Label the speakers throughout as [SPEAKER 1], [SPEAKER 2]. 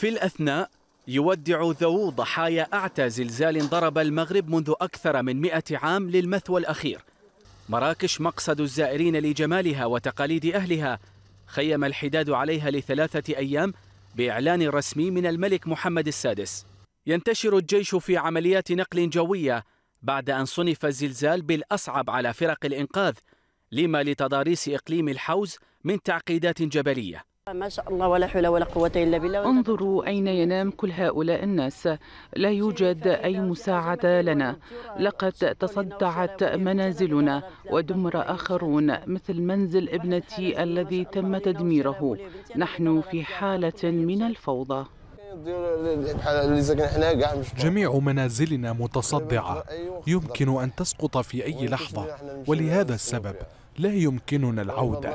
[SPEAKER 1] في الأثناء يودع ذو ضحايا أعتى زلزال ضرب المغرب منذ أكثر من مئة عام للمثوى الأخير مراكش مقصد الزائرين لجمالها وتقاليد أهلها خيم الحداد عليها لثلاثة أيام بإعلان رسمي من الملك محمد السادس ينتشر الجيش في عمليات نقل جوية بعد أن صنف الزلزال بالأصعب على فرق الإنقاذ لما لتضاريس إقليم الحوز من تعقيدات جبلية
[SPEAKER 2] ما شاء الله ولا حول ولا قوة إلا بالله انظروا أين ينام كل هؤلاء الناس لا يوجد أي مساعدة لنا لقد تصدعت منازلنا ودمر آخرون مثل منزل ابنتي الذي تم تدميره نحن في حالة من الفوضى
[SPEAKER 1] جميع منازلنا متصدعة يمكن أن تسقط في أي لحظة ولهذا السبب لا يمكننا العودة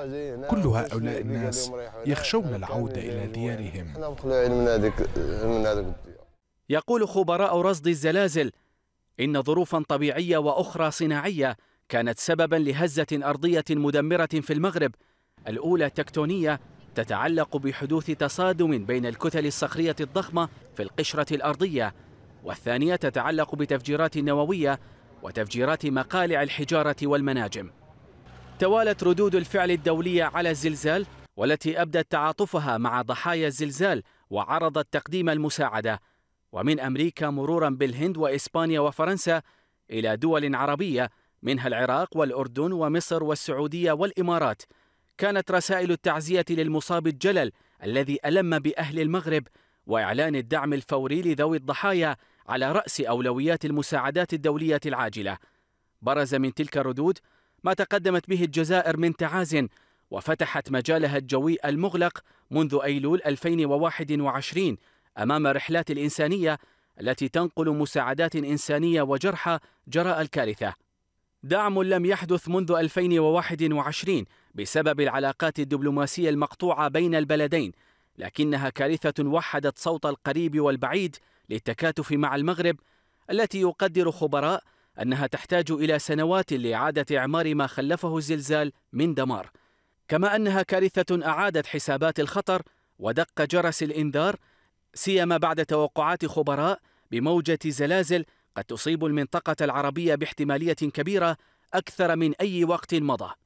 [SPEAKER 1] كل هؤلاء الناس يخشون
[SPEAKER 2] العودة إلى ديارهم
[SPEAKER 1] يقول خبراء رصد الزلازل إن ظروفا طبيعية وأخرى صناعية كانت سببا لهزة أرضية مدمرة في المغرب الأولى تكتونية تتعلق بحدوث تصادم بين الكتل الصخرية الضخمة في القشرة الأرضية والثانية تتعلق بتفجيرات نووية وتفجيرات مقالع الحجارة والمناجم توالت ردود الفعل الدولية على الزلزال والتي أبدت تعاطفها مع ضحايا الزلزال وعرضت تقديم المساعدة ومن أمريكا مرورا بالهند وإسبانيا وفرنسا إلى دول عربية منها العراق والأردن ومصر والسعودية والإمارات كانت رسائل التعزية للمصاب الجلل الذي ألم بأهل المغرب وإعلان الدعم الفوري لذوي الضحايا على رأس أولويات المساعدات الدولية العاجلة برز من تلك الردود ما تقدمت به الجزائر من تعاز وفتحت مجالها الجوي المغلق منذ أيلول 2021 أمام رحلات الإنسانية التي تنقل مساعدات إنسانية وجرحى جراء الكارثة دعم لم يحدث منذ 2021 بسبب العلاقات الدبلوماسية المقطوعة بين البلدين لكنها كارثة وحدت صوت القريب والبعيد للتكاتف مع المغرب التي يقدر خبراء أنها تحتاج إلى سنوات لإعادة إعمار ما خلفه الزلزال من دمار كما أنها كارثة أعادت حسابات الخطر ودق جرس الإنذار سيما بعد توقعات خبراء بموجة زلازل قد تصيب المنطقة العربية باحتمالية كبيرة أكثر من أي وقت مضى